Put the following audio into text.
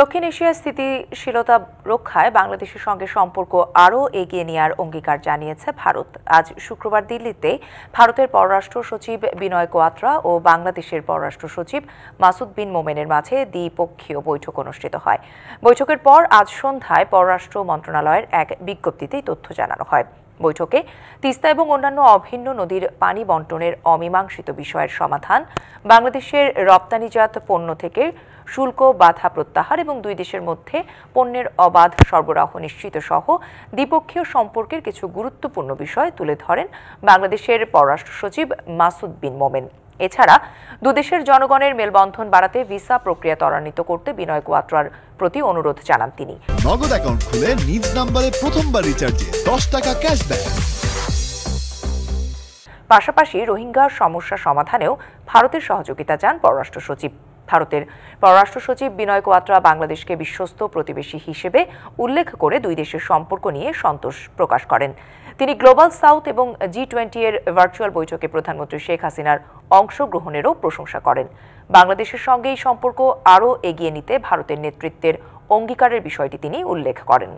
দক্ষিণ এশিয়ার স্থিতিশীলতা রক্ষায় বাংলাদেশের সঙ্গে সম্পর্ক আরও এগিয়ে নেওয়ার অঙ্গীকার জানিয়েছে ভারত আজ শুক্রবার দিল্লিতে ভারতের পররাষ্ট্র সচিব বিনয় কোয়াত্রা ও বাংলাদেশের পররাষ্ট্র সচিব মাসুদ বিন মোমেনের মাঝে দ্বিপক্ষীয় বৈঠক অনুষ্ঠিত হয় বৈঠকের পর আজ সন্ধ্যায় পররাষ্ট্র মন্ত্রণালয়ের এক বিজ্ঞপ্তিতেই তথ্য জানানো হয় বৈঠকে তিস্তা এবং অন্যান্য অভিন্ন নদীর পানি বন্টনের অমীমাংসিত বিষয়ের সমাধান বাংলাদেশের রপ্তানিজাত পণ্য থেকে শুল্ক বাধা প্রত্যাহার এবং দুই দেশের মধ্যে পণ্যের অবাধ সরবরাহ নিশ্চিত সহ দ্বিপক্ষীয় সম্পর্কের কিছু গুরুত্বপূর্ণ বিষয় তুলে ধরেন বাংলাদেশের পররাষ্ট্র সচিব মাসুদ বিন মোমেন এছাড়া দুদেশের জনগণের মেলবন্ধন বাড়াতে ভিসা প্রক্রিয়া ত্বরান্বিত করতে বিনয় কোয়াত্রার প্রতি অনুরোধ জানান তিনি নগদ অ্যাকাউন্ট খুলে নিজ নাম্বারে প্রথমবার রিচার্জে দশ টাকা ক্যাশব্যাক পাশাপাশি রোহিঙ্গা সমস্যা সমাধানেও ভারতের সহযোগিতা চান পররাষ্ট্র সচিব ভারতের পররাষ্ট্র সচিব বিনয় কোয়াত্রা বাংলাদেশকে বিশ্বস্ত প্রতিবেশী হিসেবে উল্লেখ করে দুই দেশের সম্পর্ক নিয়ে সন্তোষ প্রকাশ করেন তিনি গ্লোবাল সাউথ এবং জি টোয়েন্টি এর ভার্চুয়াল বৈঠকে প্রধানমন্ত্রী শেখ হাসিনার অংশগ্রহণেরও প্রশংসা করেন বাংলাদেশের সঙ্গে এই সম্পর্ক আরও এগিয়ে নিতে ভারতের নেতৃত্বের অঙ্গীকারের বিষয়টি তিনি উল্লেখ করেন